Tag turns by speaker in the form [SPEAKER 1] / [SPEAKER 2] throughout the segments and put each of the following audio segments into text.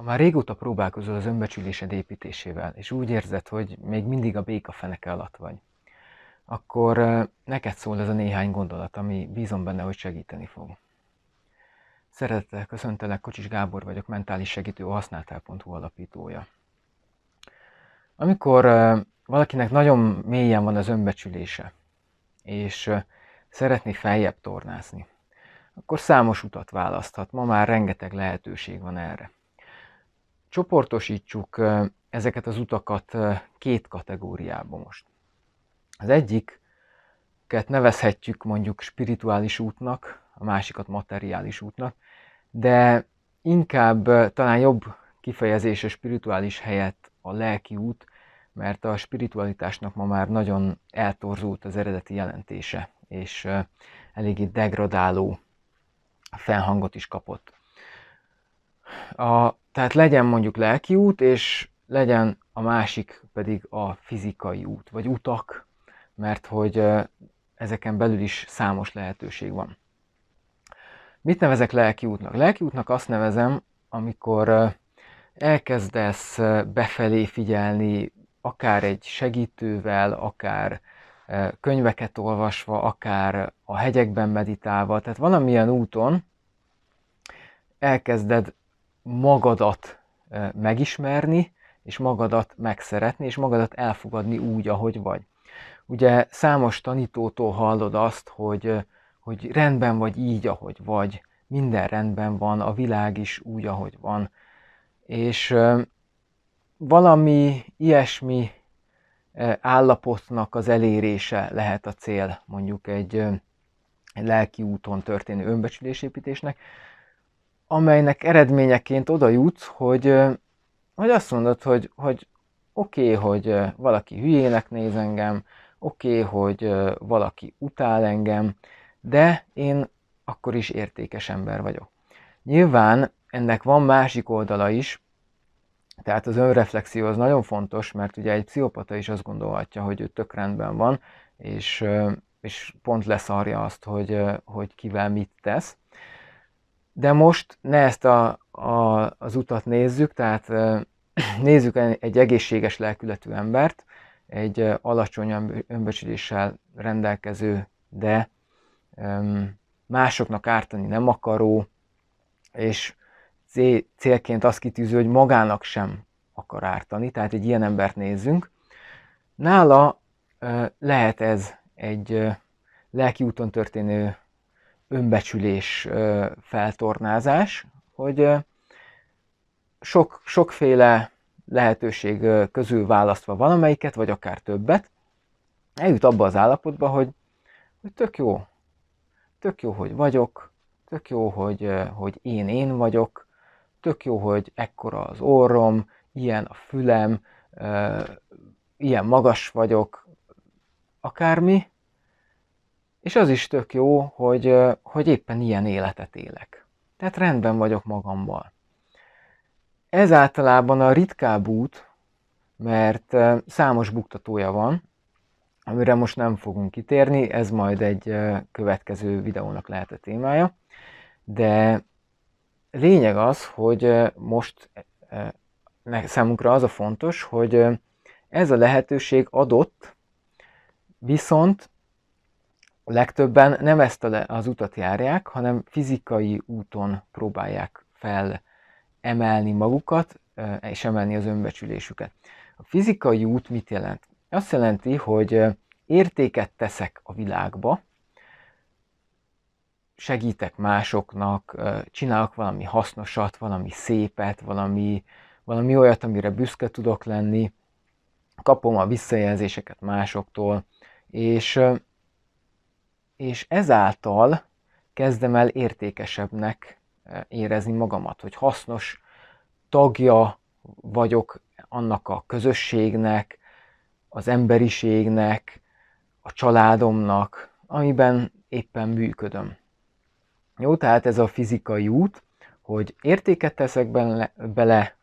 [SPEAKER 1] Ha már régóta próbálkozol az önbecsülésed építésével, és úgy érzed, hogy még mindig a béka feneke alatt vagy, akkor neked szól ez a néhány gondolat, ami bízom benne, hogy segíteni fog. Szeretettel köszöntelek, Kocsis Gábor vagyok, mentális segítő a használtál.hu alapítója. Amikor valakinek nagyon mélyen van az önbecsülése, és szeretné feljebb tornázni, akkor számos utat választhat. Ma már rengeteg lehetőség van erre csoportosítsuk ezeket az utakat két kategóriába most. Az egyiket nevezhetjük mondjuk spirituális útnak, a másikat materiális útnak, de inkább talán jobb kifejezése spirituális helyett a lelki út, mert a spiritualitásnak ma már nagyon eltorzult az eredeti jelentése, és eléggé degradáló felhangot is kapott. A tehát legyen mondjuk lelki út, és legyen a másik pedig a fizikai út, vagy utak, mert hogy ezeken belül is számos lehetőség van. Mit nevezek lelki útnak? Lelki útnak azt nevezem, amikor elkezdesz befelé figyelni, akár egy segítővel, akár könyveket olvasva, akár a hegyekben meditálva, tehát valamilyen úton elkezded magadat megismerni, és magadat megszeretni, és magadat elfogadni úgy, ahogy vagy. Ugye számos tanítótól hallod azt, hogy, hogy rendben vagy így, ahogy vagy, minden rendben van, a világ is úgy, ahogy van. És valami ilyesmi állapotnak az elérése lehet a cél, mondjuk egy, egy lelki úton történő önbecsülésépítésnek, amelynek eredményeként oda jutsz, hogy, hogy azt mondod, hogy, hogy oké, okay, hogy valaki hülyének néz engem, oké, okay, hogy valaki utál engem, de én akkor is értékes ember vagyok. Nyilván ennek van másik oldala is, tehát az önreflexió az nagyon fontos, mert ugye egy pszichopata is azt gondolhatja, hogy ő tök rendben van, és, és pont leszarja azt, hogy, hogy kivel mit tesz. De most ne ezt a, a, az utat nézzük, tehát nézzük egy egészséges lelkületű embert, egy alacsony önbecsüléssel rendelkező, de másoknak ártani nem akaró, és célként azt kitűző, hogy magának sem akar ártani, tehát egy ilyen embert nézzünk. Nála lehet ez egy lelki úton történő önbecsülés feltornázás, hogy sok, sokféle lehetőség közül választva valamelyiket, vagy akár többet, eljut abba az állapotba, hogy, hogy tök jó, tök jó, hogy vagyok, tök jó, hogy, hogy én én vagyok, tök jó, hogy ekkora az orrom, ilyen a fülem, ilyen magas vagyok, akármi, és az is tök jó, hogy, hogy éppen ilyen életet élek. Tehát rendben vagyok magammal. Ez általában a ritkább út, mert számos buktatója van, amire most nem fogunk kitérni, ez majd egy következő videónak lehet a témája. De lényeg az, hogy most számunkra az a fontos, hogy ez a lehetőség adott, viszont legtöbben nem ezt az utat járják, hanem fizikai úton próbálják fel emelni magukat, és emelni az önbecsülésüket. A fizikai út mit jelent? Azt jelenti, hogy értéket teszek a világba, segítek másoknak, csinálok valami hasznosat, valami szépet, valami, valami olyat, amire büszke tudok lenni, kapom a visszajelzéseket másoktól, és és ezáltal kezdem el értékesebbnek e, érezni magamat, hogy hasznos tagja vagyok annak a közösségnek, az emberiségnek, a családomnak, amiben éppen működöm. Jó, tehát ez a fizikai út, hogy értéket teszek bele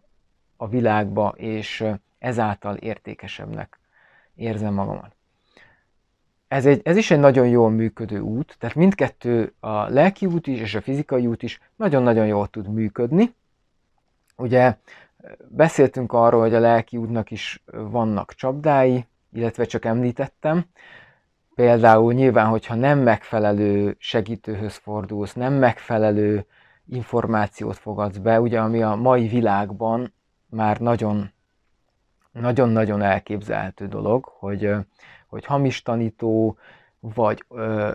[SPEAKER 1] a világba, és e, ezáltal értékesebbnek érzem magamat ez, egy, ez is egy nagyon jól működő út, tehát mindkettő a lelki út is és a fizikai út is nagyon-nagyon jól tud működni. Ugye beszéltünk arról, hogy a lelki útnak is vannak csapdái, illetve csak említettem. Például nyilván, hogyha nem megfelelő segítőhöz fordulsz, nem megfelelő információt fogadsz be, ugye ami a mai világban már nagyon nagyon-nagyon elképzelhető dolog, hogy hogy hamis tanító, vagy ö,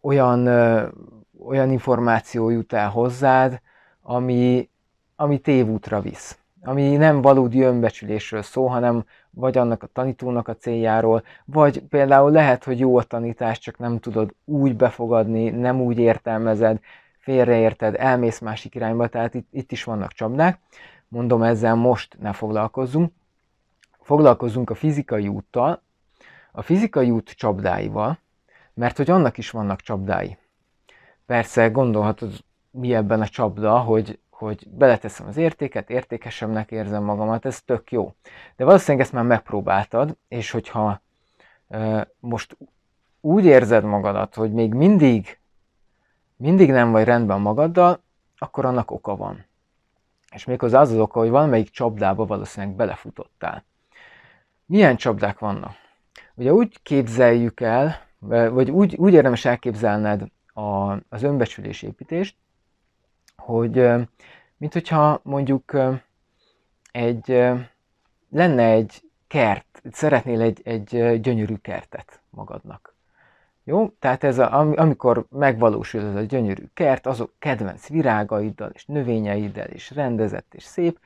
[SPEAKER 1] olyan, ö, olyan információ jut el hozzád, ami, ami tévútra visz. Ami nem valódi önbecsülésről szó, hanem vagy annak a tanítónak a céljáról, vagy például lehet, hogy jó a tanítás, csak nem tudod úgy befogadni, nem úgy értelmezed, félreérted, elmész másik irányba, tehát itt, itt is vannak csapdák. Mondom, ezzel most ne foglalkozzunk. Foglalkozzunk a fizikai úttal, a fizikai út csapdáival, mert hogy annak is vannak csapdái. Persze gondolhatod, mi ebben a csapda, hogy, hogy beleteszem az értéket, értékesemnek érzem magamat, ez tök jó. De valószínűleg ezt már megpróbáltad, és hogyha e, most úgy érzed magadat, hogy még mindig, mindig nem vagy rendben magaddal, akkor annak oka van. És méghozzá az az oka, hogy valamelyik csapdába valószínűleg belefutottál. Milyen csapdák vannak? Ugye úgy képzeljük el, e, vagy úgy, úgy érdemes elképzelned a, az önbecsülés építést, hogy e, mint hogyha mondjuk e, egy, lenne egy kert, szeretnél egy, egy gyönyörű kertet magadnak. Jó? Tehát ez a, amikor megvalósul ez a gyönyörű kert, azok kedvenc virágaiddal és növényeiddel, és rendezett és szép,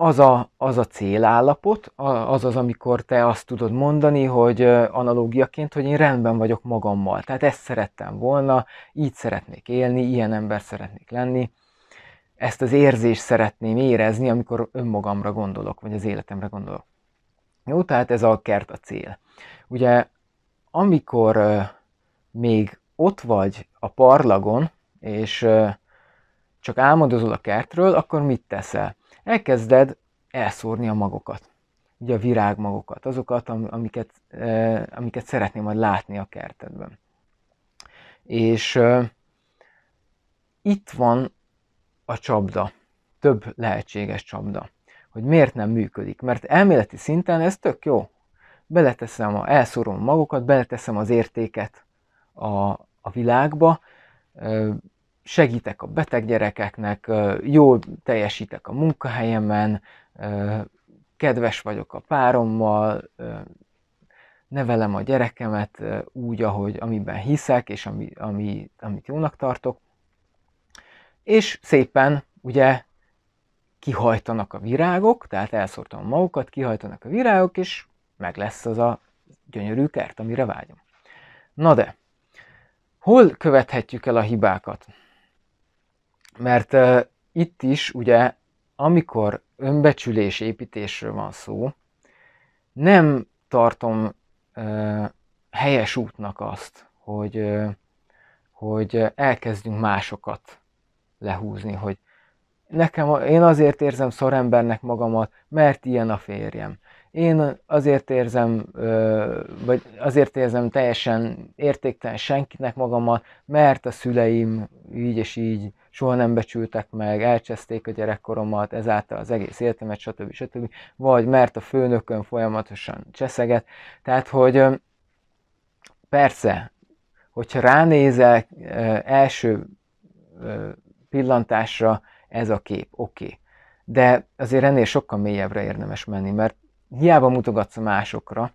[SPEAKER 1] az a, az a célállapot, az az, amikor te azt tudod mondani, hogy analógiaként, hogy én rendben vagyok magammal. Tehát ezt szerettem volna, így szeretnék élni, ilyen ember szeretnék lenni. Ezt az érzést szeretném érezni, amikor önmagamra gondolok, vagy az életemre gondolok. Jó, tehát ez a kert a cél. Ugye, amikor még ott vagy a parlagon, és csak álmodozol a kertről, akkor mit teszel? elkezded elszórni a magokat. Ugye a virágmagokat, azokat, amiket, e, amiket szeretném majd látni a kertedben. És e, itt van a csapda, több lehetséges csapda, hogy miért nem működik. Mert elméleti szinten ez tök jó. Beleteszem, a, elszorom magukat, beleteszem az értéket a, a világba, e, segítek a beteg gyerekeknek, jól teljesítek a munkahelyemen, kedves vagyok a párommal, nevelem a gyerekemet úgy, ahogy amiben hiszek, és ami, ami, amit jónak tartok. És szépen, ugye, kihajtanak a virágok, tehát elszórtam magukat, kihajtanak a virágok, és meg lesz az a gyönyörű kert, amire vágyom. Na de, hol követhetjük el a hibákat? Mert uh, itt is ugye, amikor önbecsülés építésről van szó, nem tartom uh, helyes útnak azt, hogy, uh, hogy elkezdünk másokat lehúzni, hogy nekem, én azért érzem szorembernek magamat, mert ilyen a férjem én azért érzem, vagy azért érzem teljesen értéktelen senkinek magamat, mert a szüleim így és így soha nem becsültek meg, elcseszték a gyerekkoromat, ezáltal az egész életemet, stb. stb. Vagy mert a főnökön folyamatosan cseszeget. Tehát, hogy persze, hogyha ránézel első pillantásra, ez a kép, oké. Okay. De azért ennél sokkal mélyebbre érdemes menni, mert hiába mutogatsz másokra,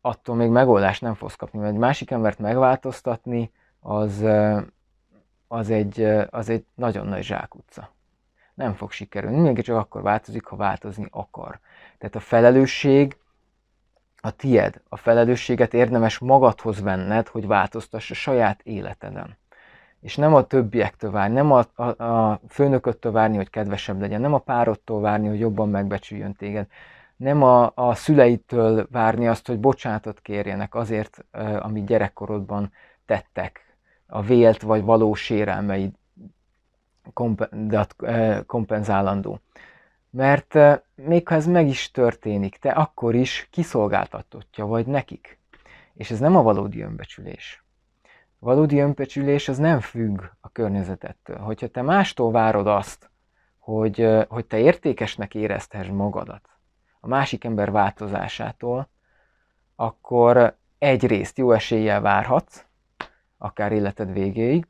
[SPEAKER 1] attól még megoldást nem fogsz kapni, mert egy másik embert megváltoztatni, az, az, egy, az egy nagyon nagy zsákutca. Nem fog sikerülni. Mindenki csak akkor változik, ha változni akar. Tehát a felelősség a tied, a felelősséget érdemes magadhoz venned, hogy változtass a saját életeden és nem a többiektől várni, nem a, a, a főnököttől várni, hogy kedvesebb legyen, nem a párodtól várni, hogy jobban megbecsüljön téged, nem a, a szüleitől várni azt, hogy bocsánatot kérjenek azért, amit gyerekkorodban tettek, a vélt vagy valós sérelmeid kompenzálandó. Mert még ha ez meg is történik, te akkor is kiszolgáltatottja vagy nekik. És ez nem a valódi önbecsülés valódi önpecsülés az nem függ a környezetettől. Hogyha te mástól várod azt, hogy, hogy te értékesnek éreztesd magadat a másik ember változásától, akkor egyrészt jó eséllyel várhatsz, akár életed végéig,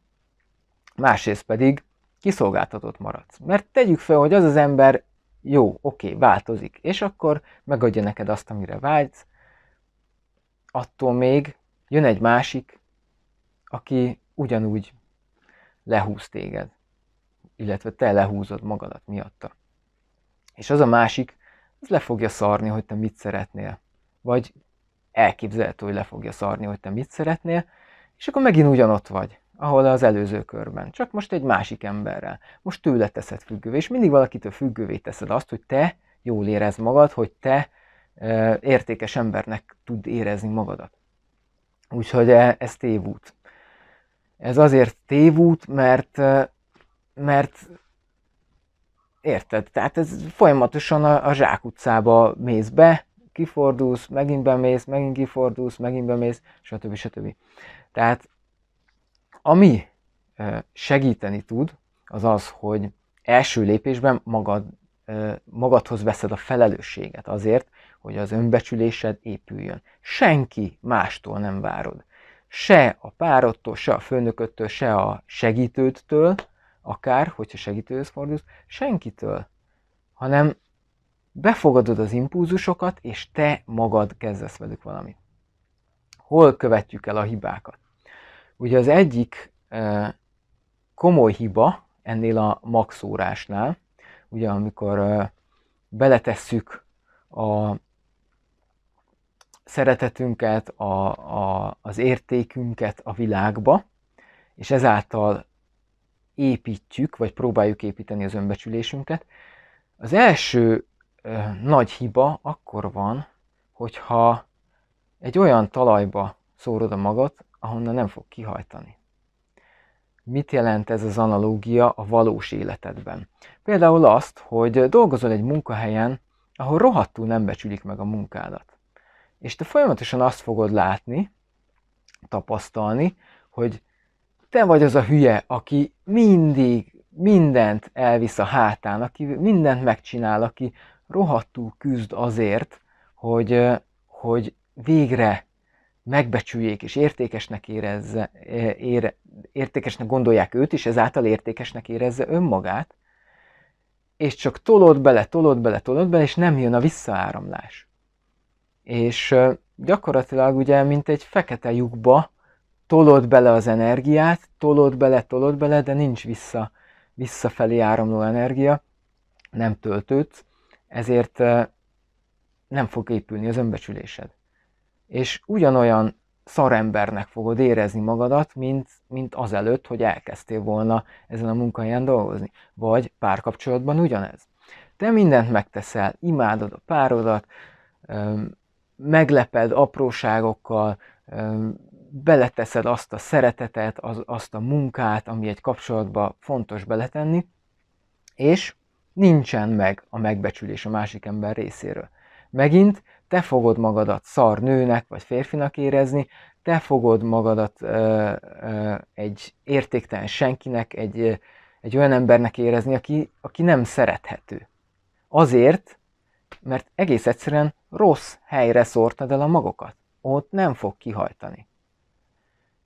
[SPEAKER 1] másrészt pedig kiszolgáltatott maradsz. Mert tegyük fel, hogy az az ember jó, oké, okay, változik, és akkor megadja neked azt, amire vágysz, attól még jön egy másik, aki ugyanúgy lehúz téged, illetve te lehúzod magadat miatta. És az a másik, az le fogja szarni, hogy te mit szeretnél. Vagy elképzelhető, hogy le fogja szarni, hogy te mit szeretnél, és akkor megint ugyanott vagy, ahol az előző körben. Csak most egy másik emberrel. Most tőle teszed függővé, és mindig valakitől függővé teszed azt, hogy te jól érez magad, hogy te e, értékes embernek tud érezni magadat. Úgyhogy e, ez tévút ez azért tévút, mert, mert érted, tehát ez folyamatosan a, a zsákutcába mész be, kifordulsz, megint bemész, megint kifordulsz, megint bemész, stb. stb. Tehát ami segíteni tud, az az, hogy első lépésben magad, magadhoz veszed a felelősséget azért, hogy az önbecsülésed épüljön. Senki mástól nem várod se a párodtól, se a főnököttől, se a segítőtől, akár, hogyha segítőhöz fordulsz, senkitől, hanem befogadod az impulzusokat, és te magad kezdesz velük valamit. Hol követjük el a hibákat? Ugye az egyik komoly hiba ennél a maxórásnál, ugye amikor beletesszük a szeretetünket, a, a, az értékünket a világba, és ezáltal építjük, vagy próbáljuk építeni az önbecsülésünket. Az első ö, nagy hiba akkor van, hogyha egy olyan talajba szórod a magad, ahonnan nem fog kihajtani. Mit jelent ez az analógia a valós életedben? Például azt, hogy dolgozol egy munkahelyen, ahol rohadtul nem becsülik meg a munkádat és te folyamatosan azt fogod látni, tapasztalni, hogy te vagy az a hülye, aki mindig mindent elvisz a hátán, aki mindent megcsinál, aki rohadtul küzd azért, hogy, hogy végre megbecsüljék és értékesnek, érezze, ére, értékesnek gondolják őt is, ezáltal értékesnek érezze önmagát, és csak tolod bele, tolod bele, tolod bele, és nem jön a visszaáramlás. És gyakorlatilag ugye, mint egy fekete lyukba tolod bele az energiát, tolod bele, tolod bele, de nincs vissza, visszafelé áramló energia, nem töltődsz, ezért nem fog épülni az önbecsülésed. És ugyanolyan szarembernek fogod érezni magadat, mint, mint azelőtt, hogy elkezdtél volna ezen a munkahelyen dolgozni. Vagy párkapcsolatban ugyanez. Te mindent megteszel, imádod a párodat, megleped apróságokkal, beleteszed azt a szeretetet, az, azt a munkát, ami egy kapcsolatba fontos beletenni, és nincsen meg a megbecsülés a másik ember részéről. Megint te fogod magadat szar nőnek vagy férfinak érezni, te fogod magadat ö, ö, egy értéktelen senkinek, egy, egy olyan embernek érezni, aki, aki nem szerethető. Azért, mert egész egyszerűen rossz helyre szórtad el a magokat. Ott nem fog kihajtani.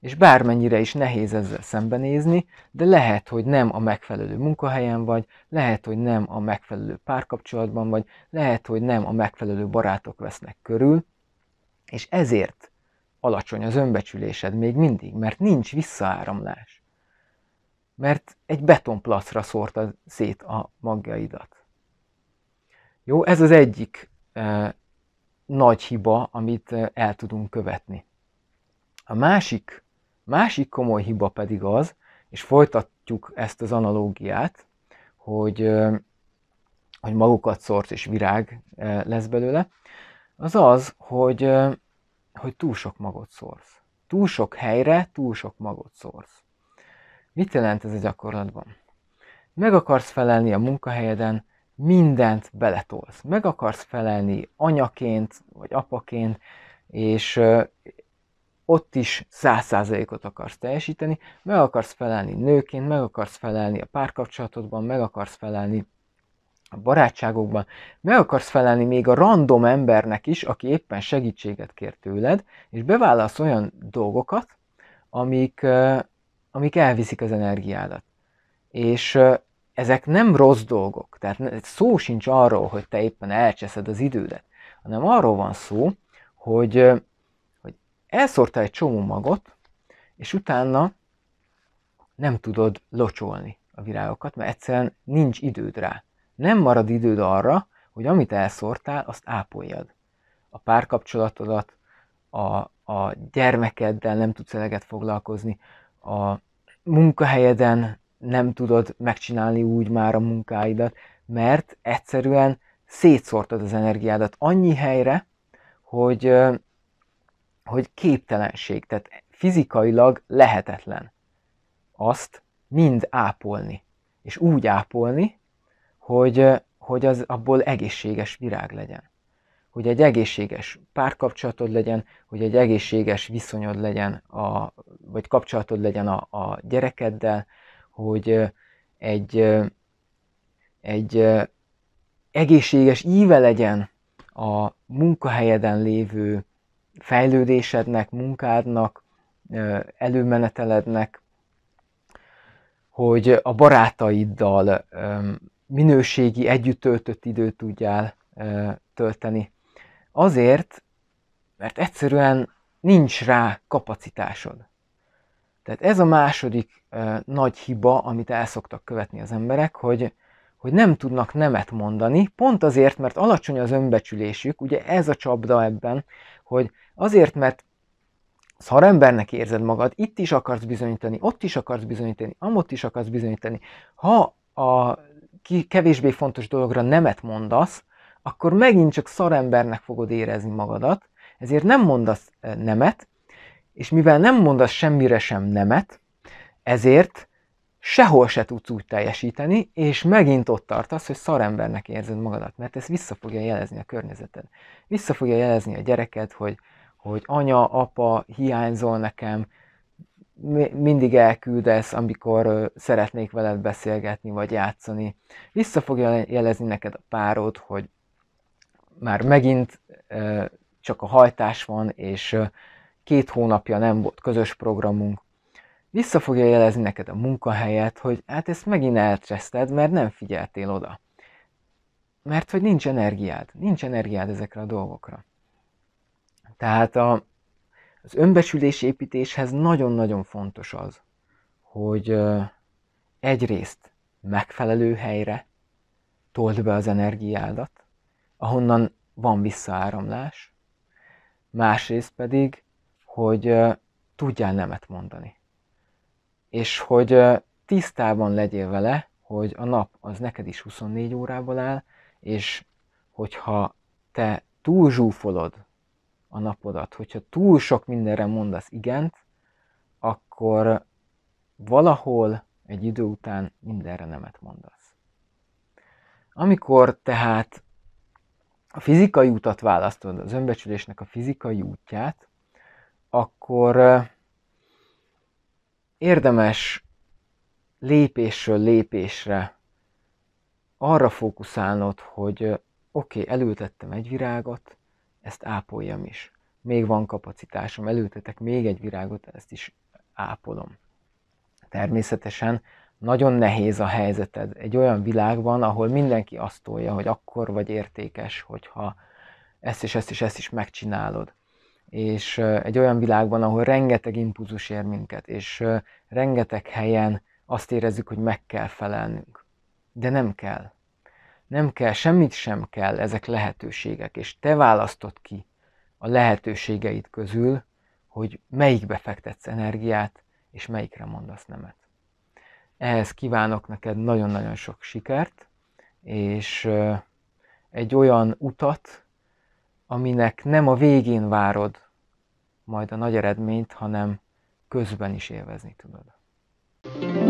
[SPEAKER 1] És bármennyire is nehéz ezzel szembenézni, de lehet, hogy nem a megfelelő munkahelyen vagy, lehet, hogy nem a megfelelő párkapcsolatban vagy, lehet, hogy nem a megfelelő barátok vesznek körül, és ezért alacsony az önbecsülésed még mindig, mert nincs visszaáramlás. Mert egy betonplacra szórtad szét a magjaidat. Jó, ez az egyik eh, nagy hiba, amit eh, el tudunk követni. A másik, másik komoly hiba pedig az, és folytatjuk ezt az analógiát, hogy, eh, hogy magukat szort és virág eh, lesz belőle, az az, hogy, eh, hogy túl sok magot szorsz. Túl sok helyre, túl sok magot szorsz. Mit jelent ez a gyakorlatban? Meg akarsz felelni a munkahelyeden, mindent beletolsz. Meg akarsz felelni anyaként, vagy apaként, és ott is száz százalékot akarsz teljesíteni, meg akarsz felelni nőként, meg akarsz felelni a párkapcsolatodban, meg akarsz felelni a barátságokban, meg akarsz felelni még a random embernek is, aki éppen segítséget kér tőled, és beválasz olyan dolgokat, amik, amik elviszik az energiádat. És ezek nem rossz dolgok, tehát szó sincs arról, hogy te éppen elcseszed az idődet, hanem arról van szó, hogy, hogy elszórtál egy csomó magot, és utána nem tudod locsolni a virágokat, mert egyszerűen nincs időd rá. Nem marad időd arra, hogy amit elszórtál, azt ápoljad. A párkapcsolatodat, a, a gyermekeddel nem tudsz eleget foglalkozni, a munkahelyeden nem tudod megcsinálni úgy már a munkáidat, mert egyszerűen szétszórtad az energiádat annyi helyre, hogy, hogy képtelenség, tehát fizikailag lehetetlen azt mind ápolni. És úgy ápolni, hogy, hogy az abból egészséges virág legyen. Hogy egy egészséges párkapcsolatod legyen, hogy egy egészséges viszonyod legyen, a, vagy kapcsolatod legyen a, a gyerekeddel, hogy egy, egy egészséges íve legyen a munkahelyeden lévő fejlődésednek, munkádnak, előmenetelednek, hogy a barátaiddal minőségi együtt töltött időt tudjál tölteni. Azért, mert egyszerűen nincs rá kapacitásod. Tehát ez a második nagy hiba, amit el szoktak követni az emberek, hogy, hogy nem tudnak nemet mondani, pont azért, mert alacsony az önbecsülésük, ugye ez a csapda ebben, hogy azért, mert szarembernek érzed magad, itt is akarsz bizonyítani, ott is akarsz bizonyítani, amott is akarsz bizonyítani. Ha a kevésbé fontos dologra nemet mondasz, akkor megint csak szarembernek fogod érezni magadat, ezért nem mondasz nemet, és mivel nem mondasz semmire sem nemet, ezért sehol se tudsz úgy teljesíteni, és megint ott tartasz, hogy szarembernek érzed magadat, mert ez vissza fogja jelezni a környezeted. Vissza fogja jelezni a gyereket, hogy, hogy anya, apa, hiányzol nekem, mindig elküldesz, amikor szeretnék veled beszélgetni vagy játszani. Vissza fogja jelezni neked a párod, hogy már megint csak a hajtás van, és két hónapja nem volt közös programunk, vissza fogja jelezni neked a munkahelyet, hogy hát ezt megint elcseszted, mert nem figyeltél oda. Mert hogy nincs energiád, nincs energiád ezekre a dolgokra. Tehát a, az önbecsülés építéshez nagyon-nagyon fontos az, hogy egyrészt megfelelő helyre told be az energiádat, ahonnan van visszaáramlás, másrészt pedig hogy tudjál nemet mondani. És hogy tisztában legyél vele, hogy a nap az neked is 24 órából áll, és hogyha te túl zsúfolod a napodat, hogyha túl sok mindenre mondasz igent, akkor valahol egy idő után mindenre nemet mondasz. Amikor tehát a fizikai utat választod, az önbecsülésnek a fizikai útját, akkor érdemes lépésről lépésre arra fókuszálnod, hogy oké, okay, elültettem egy virágot, ezt ápoljam is. Még van kapacitásom, elültetek még egy virágot, ezt is ápolom. Természetesen nagyon nehéz a helyzeted. Egy olyan világban, ahol mindenki azt tolja, hogy akkor vagy értékes, hogyha ezt és ezt és ezt is megcsinálod és egy olyan világban, ahol rengeteg impulzus ér minket, és rengeteg helyen azt érezzük, hogy meg kell felelnünk. De nem kell. Nem kell, semmit sem kell, ezek lehetőségek, és te választod ki a lehetőségeid közül, hogy melyikbe fektetsz energiát, és melyikre mondasz nemet. Ehhez kívánok neked nagyon-nagyon sok sikert, és egy olyan utat, aminek nem a végén várod majd a nagy eredményt, hanem közben is élvezni tudod. thank you